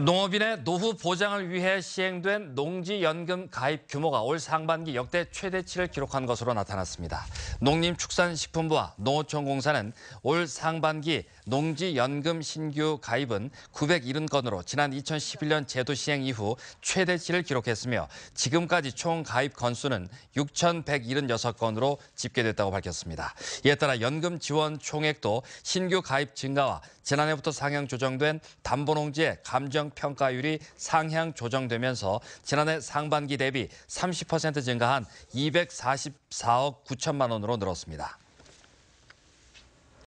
농업인의 노후 보장을 위해 시행된 농지연금 가입 규모가 올 상반기 역대 최대치를 기록한 것으로 나타났습니다. 농림축산식품부와 농어촌공사는 올 상반기 농지연금 신규 가입은 970건으로 지난 2011년 제도 시행 이후 최대치를 기록했으며 지금까지 총 가입 건수는 6,176건으로 집계됐다고 밝혔습니다. 이에 따라 연금 지원 총액도 신규 가입 증가와 지난해부터 상향 조정된 담보농지의 감정 재정 평가율이 상향 조정되면서 지난해 상반기 대비 30% 증가한 244억 9천만 원으로 늘었습니다.